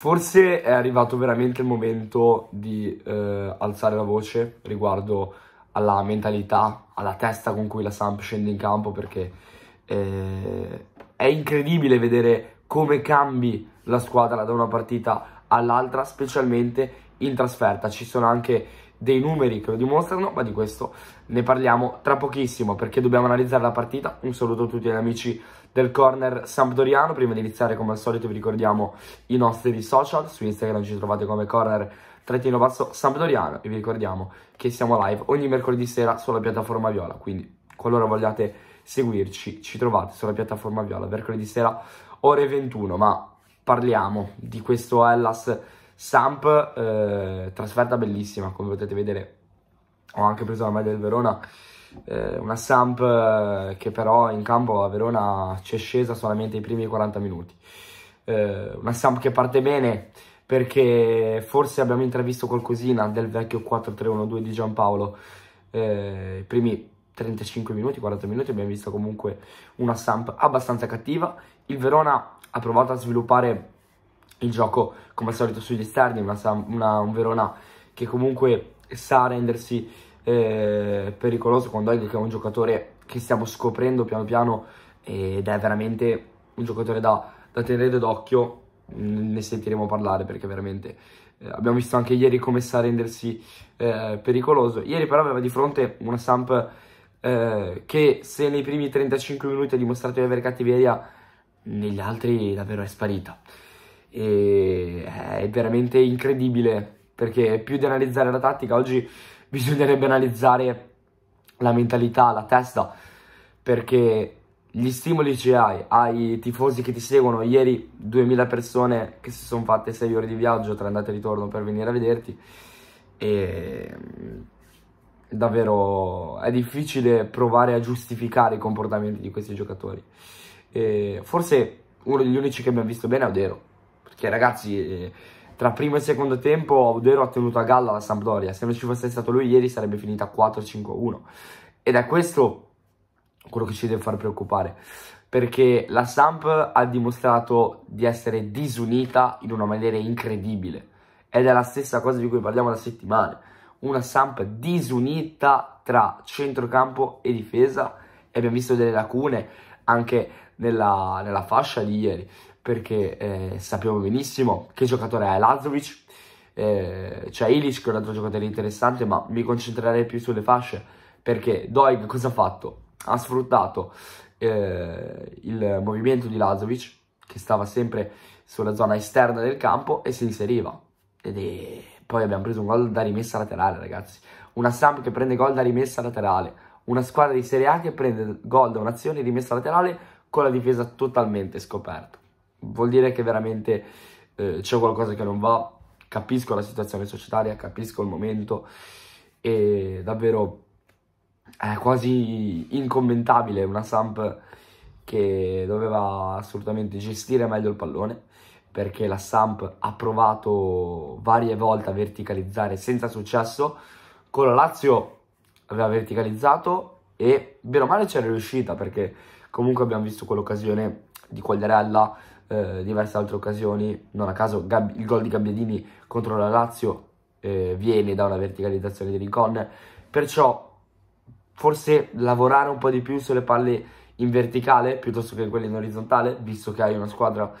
Forse è arrivato veramente il momento di eh, alzare la voce riguardo alla mentalità, alla testa con cui la Samp scende in campo perché eh, è incredibile vedere come cambi la squadra da una partita all'altra, specialmente in trasferta. Ci sono anche dei numeri che lo dimostrano, ma di questo ne parliamo tra pochissimo perché dobbiamo analizzare la partita. Un saluto a tutti gli amici del corner Sampdoriano. Prima di iniziare, come al solito, vi ricordiamo i nostri social. Su Instagram ci trovate come corner trattino basso Sampdoriano e vi ricordiamo che siamo live ogni mercoledì sera sulla piattaforma Viola, quindi qualora vogliate seguirci ci trovate sulla piattaforma Viola mercoledì sera ore 21, ma parliamo di questo Hellas Samp, eh, trasferta bellissima, come potete vedere. Ho anche preso la maglia del Verona, eh, una Samp eh, che però in campo a Verona c'è scesa solamente i primi 40 minuti. Eh, una Samp che parte bene perché forse abbiamo intravisto qualcosina del vecchio 4-3-1-2 di Giampaolo. Eh, I primi 35 minuti, 40 minuti abbiamo visto comunque una Samp abbastanza cattiva. Il Verona ha provato a sviluppare il gioco come al solito sugli esterni, una, una, un Verona che comunque sa rendersi eh, pericoloso quando Doyle che è un giocatore che stiamo scoprendo piano piano ed è veramente un giocatore da, da tenere d'occhio, mm, ne sentiremo parlare perché veramente eh, abbiamo visto anche ieri come sa rendersi eh, pericoloso. Ieri però aveva di fronte una Samp eh, che se nei primi 35 minuti ha dimostrato di avere cattiveria, negli altri davvero è sparita e eh, è veramente incredibile perché più di analizzare la tattica oggi bisognerebbe analizzare la mentalità, la testa perché gli stimoli ce hai, hai tifosi che ti seguono, ieri 2000 persone che si sono fatte 6 ore di viaggio tra andata e ritorno per venire a vederti e davvero è difficile provare a giustificare i comportamenti di questi giocatori e forse uno degli unici che mi ha visto bene è Odero che ragazzi tra primo e secondo tempo Audero ha tenuto a galla la Sampdoria, se non ci fosse stato lui ieri sarebbe finita 4-5-1 ed è questo quello che ci deve far preoccupare perché la Samp ha dimostrato di essere disunita in una maniera incredibile ed è la stessa cosa di cui parliamo da settimane una Samp disunita tra centrocampo e difesa e abbiamo visto delle lacune anche nella, nella fascia di ieri perché eh, sappiamo benissimo che giocatore è Lazovic, eh, c'è cioè Ilic che è un altro giocatore interessante, ma mi concentrerei più sulle fasce, perché Doig cosa ha fatto? Ha sfruttato eh, il movimento di Lazovic, che stava sempre sulla zona esterna del campo, e si inseriva. Ed è... Poi abbiamo preso un gol da rimessa laterale, ragazzi. Una Samp che prende gol da rimessa laterale. Una squadra di Serie A che prende gol da un'azione di rimessa laterale con la difesa totalmente scoperta vuol dire che veramente eh, c'è qualcosa che non va, capisco la situazione societaria, capisco il momento e davvero è quasi incommentabile una Samp che doveva assolutamente gestire meglio il pallone perché la Samp ha provato varie volte a verticalizzare senza successo con la Lazio aveva verticalizzato e bene o male c'era riuscita perché comunque abbiamo visto quell'occasione di Quagliarella eh, diverse altre occasioni, non a caso Gab il gol di Gabbiadini contro la Lazio eh, viene da una verticalizzazione di Rincon, perciò forse lavorare un po' di più sulle palle in verticale piuttosto che quelle in orizzontale, visto che hai una squadra,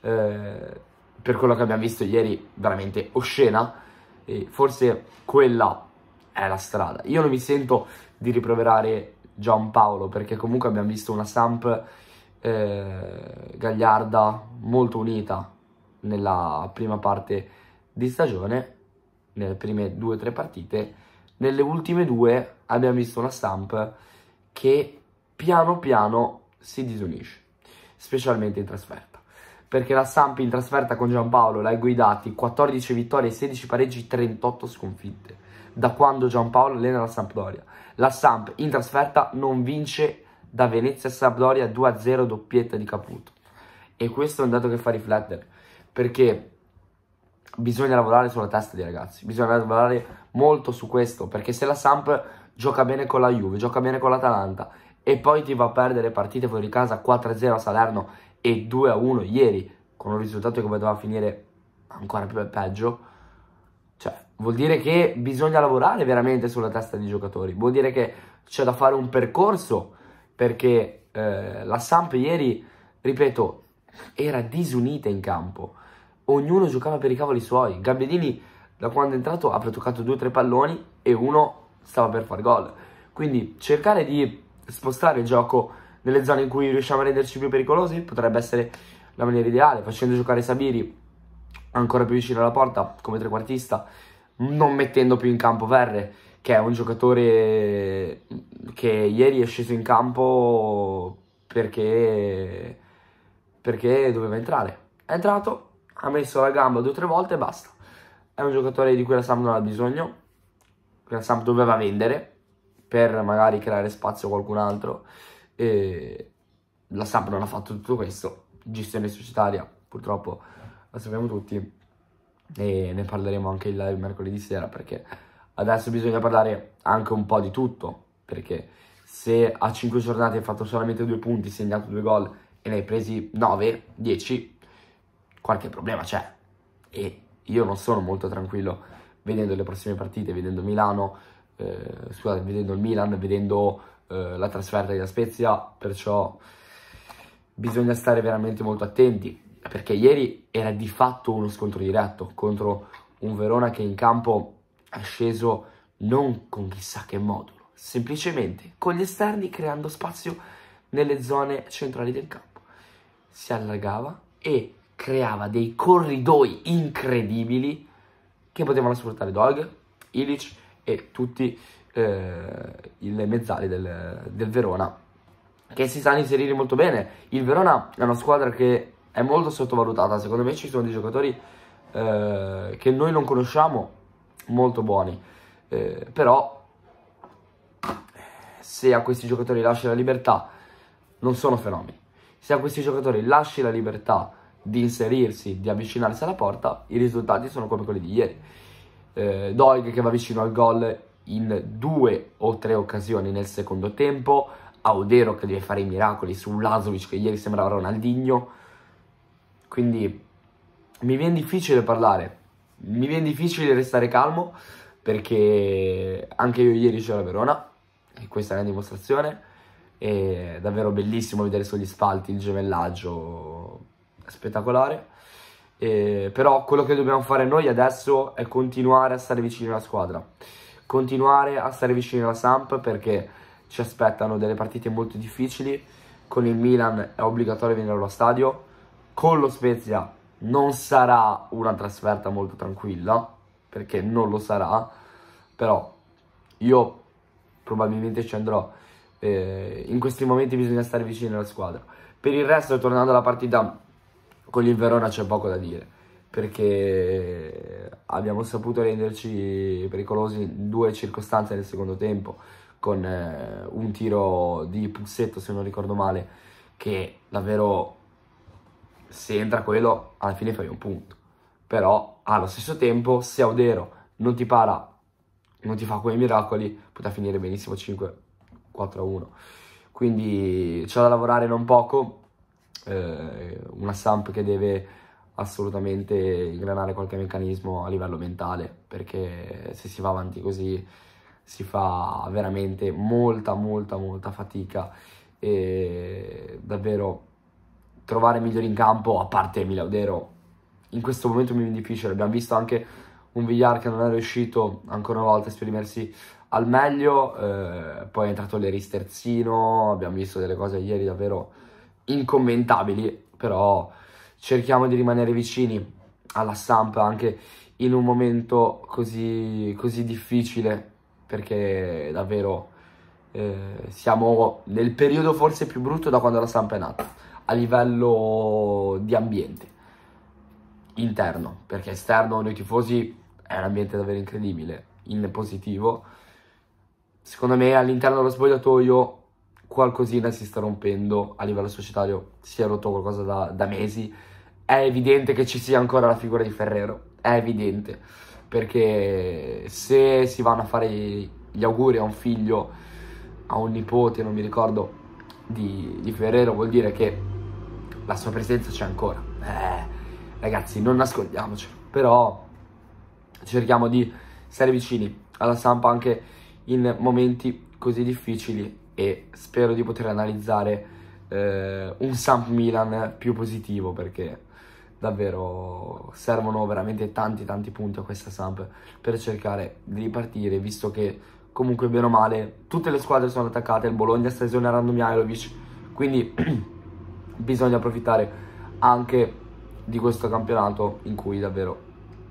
eh, per quello che abbiamo visto ieri, veramente oscena, e forse quella è la strada. Io non mi sento di riproverare Giampaolo perché comunque abbiamo visto una Samp eh, Gagliarda molto unita nella prima parte di stagione, nelle prime due o tre partite, nelle ultime due abbiamo visto una Samp che piano piano si disunisce, specialmente in trasferta. Perché la Samp in trasferta con Giampaolo l'ha guidati 14 vittorie, 16 pareggi, 38 sconfitte. Da quando Giampaolo allena la Sampdoria. La Samp in trasferta non vince da Venezia Sabdoria 2-0 doppietta di Caputo. E questo è un dato che fa riflettere, perché bisogna lavorare sulla testa dei ragazzi, bisogna lavorare molto su questo, perché se la Samp gioca bene con la Juve, gioca bene con l'Atalanta e poi ti va a perdere partite fuori casa 4-0 a Salerno e 2-1 ieri, con un risultato che poteva finire ancora più peggio, cioè vuol dire che bisogna lavorare veramente sulla testa dei giocatori, vuol dire che c'è da fare un percorso perché eh, la Samp ieri, ripeto, era disunita in campo, ognuno giocava per i cavoli suoi, Gabbiadini da quando è entrato ha toccato due o tre palloni e uno stava per far gol, quindi cercare di spostare il gioco nelle zone in cui riusciamo a renderci più pericolosi potrebbe essere la maniera ideale, facendo giocare Sabiri ancora più vicino alla porta come trequartista, non mettendo più in campo Verre, che è un giocatore che ieri è sceso in campo perché, perché doveva entrare. È entrato, ha messo la gamba due o tre volte e basta. È un giocatore di cui la Samp non ha bisogno, che la Samp doveva vendere per magari creare spazio a qualcun altro. E la Samp non ha fatto tutto questo, gestione societaria, purtroppo la sappiamo tutti e ne parleremo anche il live mercoledì sera perché Adesso bisogna parlare anche un po' di tutto, perché se a 5 giornate hai fatto solamente 2 punti, segnato 2 gol e ne hai presi 9, 10, qualche problema c'è. E io non sono molto tranquillo vedendo le prossime partite, vedendo Milano, eh, scusate, vedendo il Milan, vedendo eh, la trasferta di La Spezia, perciò bisogna stare veramente molto attenti, perché ieri era di fatto uno scontro diretto contro un Verona che in campo è sceso non con chissà che modulo, semplicemente con gli esterni creando spazio nelle zone centrali del campo. Si allargava e creava dei corridoi incredibili che potevano sfruttare Dog, Ilic e tutti eh, i mezzali del, del Verona che si sanno inserire molto bene. Il Verona è una squadra che è molto sottovalutata, secondo me ci sono dei giocatori eh, che noi non conosciamo molto buoni, eh, però se a questi giocatori lasci la libertà non sono fenomeni, se a questi giocatori lasci la libertà di inserirsi, di avvicinarsi alla porta, i risultati sono come quelli di ieri. Eh, Doig che va vicino al gol in due o tre occasioni nel secondo tempo, Audero che deve fare i miracoli su Lazovic che ieri sembrava Ronaldinho, quindi mi viene difficile parlare mi viene difficile restare calmo perché anche io ieri c'ero a Verona e questa è la dimostrazione. È davvero bellissimo vedere sugli spalti il gemellaggio spettacolare. Eh, però quello che dobbiamo fare noi adesso è continuare a stare vicini alla squadra, continuare a stare vicini alla Samp perché ci aspettano delle partite molto difficili. Con il Milan è obbligatorio venire allo stadio, con lo Spezia non sarà una trasferta molto tranquilla, perché non lo sarà, però io probabilmente ci andrò. Eh, in questi momenti bisogna stare vicini alla squadra. Per il resto, tornando alla partita con il Verona, c'è poco da dire, perché abbiamo saputo renderci pericolosi in due circostanze nel secondo tempo, con eh, un tiro di Pussetto, se non ricordo male, che davvero se entra quello alla fine fai un punto però allo stesso tempo se Audero non ti para non ti fa quei miracoli potrà finire benissimo 5 4 1 quindi c'è da lavorare non poco eh, una Samp che deve assolutamente ingranare qualche meccanismo a livello mentale perché se si va avanti così si fa veramente molta molta molta fatica e davvero trovare migliori in campo, a parte Milaudero, in questo momento mi viene difficile. Abbiamo visto anche un Villar che non è riuscito ancora una volta a esprimersi al meglio, eh, poi è entrato Leris terzino, abbiamo visto delle cose ieri davvero incommentabili, però cerchiamo di rimanere vicini alla stampa anche in un momento così, così difficile, perché davvero eh, siamo nel periodo forse più brutto da quando la stampa è nata a livello di ambiente interno, perché esterno noi tifosi è un ambiente davvero incredibile, in positivo. Secondo me all'interno dello spogliatoio qualcosina si sta rompendo a livello societario, si è rotto qualcosa da, da mesi. È evidente che ci sia ancora la figura di Ferrero, è evidente, perché se si vanno a fare gli auguri a un figlio, a un nipote, non mi ricordo, di, di Ferrero, vuol dire che la sua presenza c'è ancora. Eh, ragazzi, non nascondiamoci, però cerchiamo di stare vicini alla stampa anche in momenti così difficili e spero di poter analizzare eh, un Samp Milan più positivo perché davvero servono veramente tanti tanti punti a questa Samp per cercare di ripartire visto che comunque bene o male tutte le squadre sono attaccate il Bologna sta esonerando Mihailovic quindi bisogna approfittare anche di questo campionato in cui davvero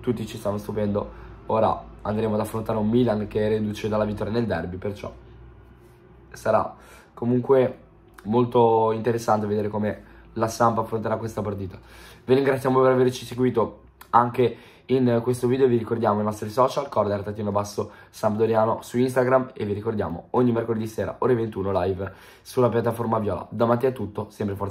tutti ci stanno stupendo. Ora andremo ad affrontare un Milan che è reduce dalla vittoria nel derby, perciò sarà comunque molto interessante vedere come la stampa affronterà questa partita. Vi ringraziamo per averci seguito anche in questo video vi ricordiamo i nostri social, corder tatino basso Sampdoriano su Instagram e vi ricordiamo ogni mercoledì sera ore 21 live sulla piattaforma Viola. Da Mattia è tutto, sempre forza.